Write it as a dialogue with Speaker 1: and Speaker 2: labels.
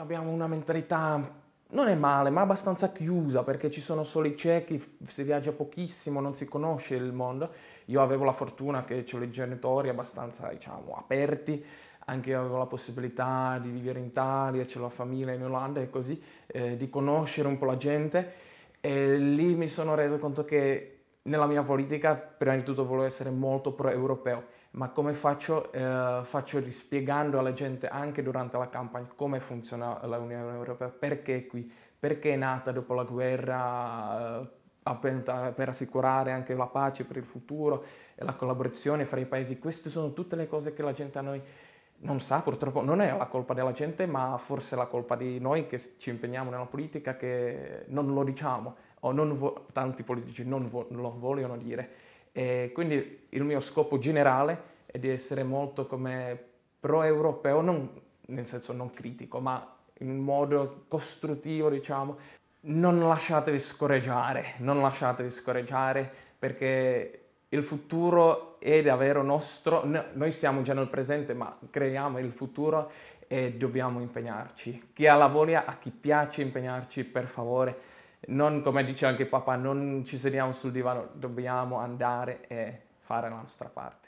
Speaker 1: abbiamo una mentalità non è male, ma abbastanza chiusa perché ci sono solo i ciechi, si viaggia pochissimo, non si conosce il mondo. Io avevo la fortuna che ho i genitori abbastanza, diciamo, aperti, anche io avevo la possibilità di vivere in Italia, c'è la famiglia in Olanda e così, eh, di conoscere un po' la gente e lì mi sono reso conto che nella mia politica prima di tutto volevo essere molto pro-europeo, ma come faccio? Eh, faccio spiegando alla gente anche durante la campagna come funziona l'Unione Europea, perché è qui, perché è nata dopo la guerra, eh, eh, per assicurare anche la pace per il futuro e la collaborazione fra i paesi. Queste sono tutte le cose che la gente a noi non sa purtroppo, non è la colpa della gente, ma forse è la colpa di noi che ci impegniamo nella politica, che non lo diciamo, o vo- tanti politici non vo- lo vogliono dire. E quindi il mio scopo generale è di essere molto come pro-europeo, non, nel senso non critico, ma in modo costruttivo, diciamo. Non lasciatevi scorreggiare, non lasciatevi scorreggiare perché il futuro è davvero nostro, no, noi siamo già nel presente ma creiamo il futuro e dobbiamo impegnarci. Chi ha la voglia, a chi piace impegnarci, per favore, non come dice anche papà, non ci sediamo sul divano, dobbiamo andare e fare la nostra parte.